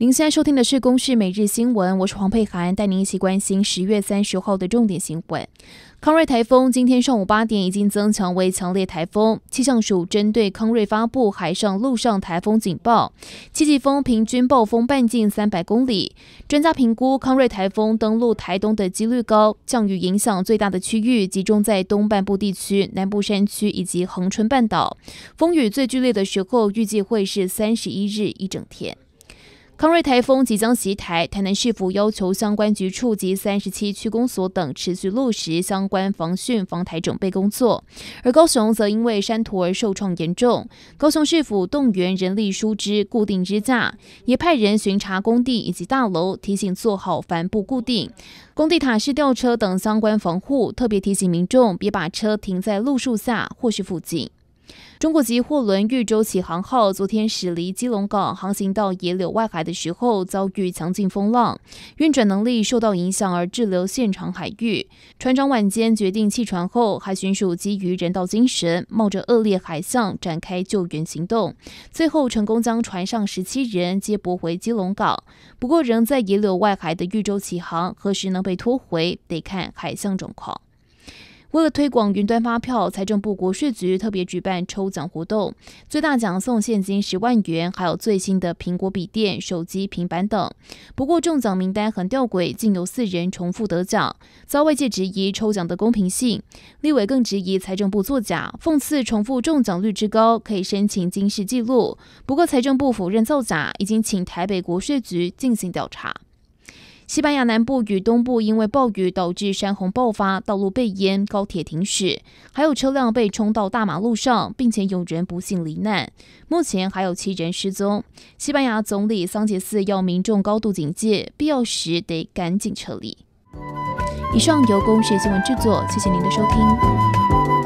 您现在收听的是《公视每日新闻》，我是黄佩涵，带您一起关心十月三十号的重点新闻。康瑞台风今天上午八点已经增强为强烈台风，气象署针对康瑞发布海上、陆上台风警报。七级风，平均暴风半径三百公里。专家评估，康瑞台风登陆台东的几率高，降雨影响最大的区域集中在东半部地区、南部山区以及恒春半岛。风雨最剧烈的时候，预计会是三十一日一整天。康瑞台风即将袭台，台南市府要求相关局处及三十七区公所等持续落实相关防汛防台准备工作。而高雄则因为山土而受创严重，高雄市府动员人力疏枝、固定支架，也派人巡查工地以及大楼，提醒做好帆布固定、工地塔式吊车等相关防护，特别提醒民众别把车停在路树下或是附近。中国籍货轮“豫州启航号”昨天驶离基隆港，航行到野柳外海的时候，遭遇强劲风浪，运转能力受到影响而滞留现场海域。船长晚间决定弃船后，海巡署基于人道精神，冒着恶劣海象展开救援行动，最后成功将船上十七人接驳回基隆港。不过，仍在野柳外海的“豫州启航”何时能被拖回，得看海象状况。为了推广云端发票，财政部国税局特别举办抽奖活动，最大奖送现金十万元，还有最新的苹果笔电、手机、平板等。不过中奖名单很吊诡，竟有四人重复得奖，遭外界质疑抽奖的公平性。立委更质疑财政部作假，讽刺重复中奖率之高可以申请金氏纪录。不过财政部否认造假，已经请台北国税局进行调查。西班牙南部与东部因为暴雨导致山洪爆发，道路被淹，高铁停驶，还有车辆被冲到大马路上，并且有人不幸罹难。目前还有七人失踪。西班牙总理桑杰斯要民众高度警戒，必要时得赶紧撤离。以上由公视新闻制作，谢谢您的收听。